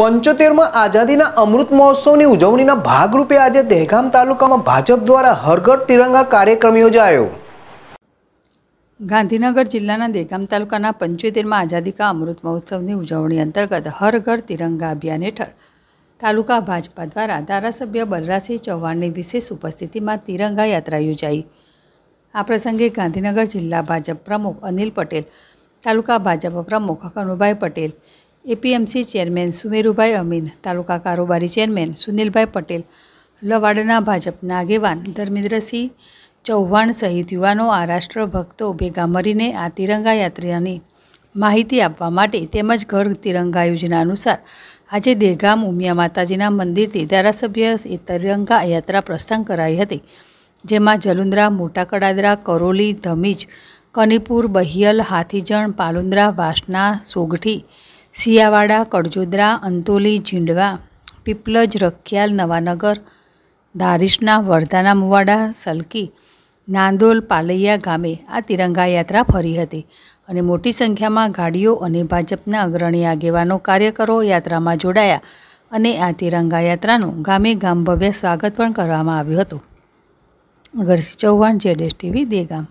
પંચોતેરમાં આઝાદીના અમૃત મહોત્સવની ઉજવણીના ભાગરૂપે આજે દહેગામ તાલુકામાં ભાજપ દ્વારા હરઘર તિરંગા કાર્યક્રમ યોજાયો ગાંધીનગર જિલ્લાના દેગામ તાલુકાના પંચોતેરમાં આઝાદી કા અમૃત મહોત્સવની ઉજવણી અંતર્ગત હરઘર ઘર તિરંગા અભિયાન હેઠળ તાલુકા ભાજપા દ્વારા ધારાસભ્ય બલરાજસિંહ ચૌહાણની વિશેષ ઉપસ્થિતિમાં તિરંગા યાત્રા યોજાઈ આ પ્રસંગે ગાંધીનગર જિલ્લા ભાજપ પ્રમુખ અનિલ પટેલ તાલુકા ભાજપ પ્રમુખ કનુભાઈ પટેલ એપીએમસી ચેરમેન સુમેરુભાઈ અમીન તાલુકા કારોબારી ચેરમેન સુનિલભાઈ પટેલ લવાડના ભાજપના આગેવાન ધર્મેન્દ્રસિંહ ચૌહાણ સહિત યુવાનો આ રાષ્ટ્રભક્તો ભેગા મળીને આ તિરંગા યાત્રાની માહિતી આપવા માટે તેમજ ઘર તિરંગા યોજના અનુસાર આજે દેહગામ ઉમિયા માતાજીના મંદિરથી ધારાસભ્ય એ તિરંગા યાત્રા પ્રસ્થાન કરાઈ હતી જેમાં જલુંદ્રા મોટા કડાદરા કરોલી ધમીજ કનીપુર બહિયલ હાથીજણ પાલુંદ્રા વાસના સોગઠી શિયાવાડા કડજોદરા અંતોલી ઝીંડવા પીપલજ રખિયાલ નવાનગર ધારીશના વર્ધાના મુવાડા સલકી નાંદોલ પાલૈયા ગામે આ તિરંગા યાત્રા ફરી હતી અને મોટી સંખ્યામાં ગાડીઓ અને ભાજપના અગ્રણી આગેવાનો કાર્યકરો યાત્રામાં જોડાયા અને આ તિરંગા યાત્રાનું ગામે ગામ ભવ્ય સ્વાગત પણ કરવામાં આવ્યું હતું અગરસિંહ ચૌહાણ જેડેશ ટીવી દેગામ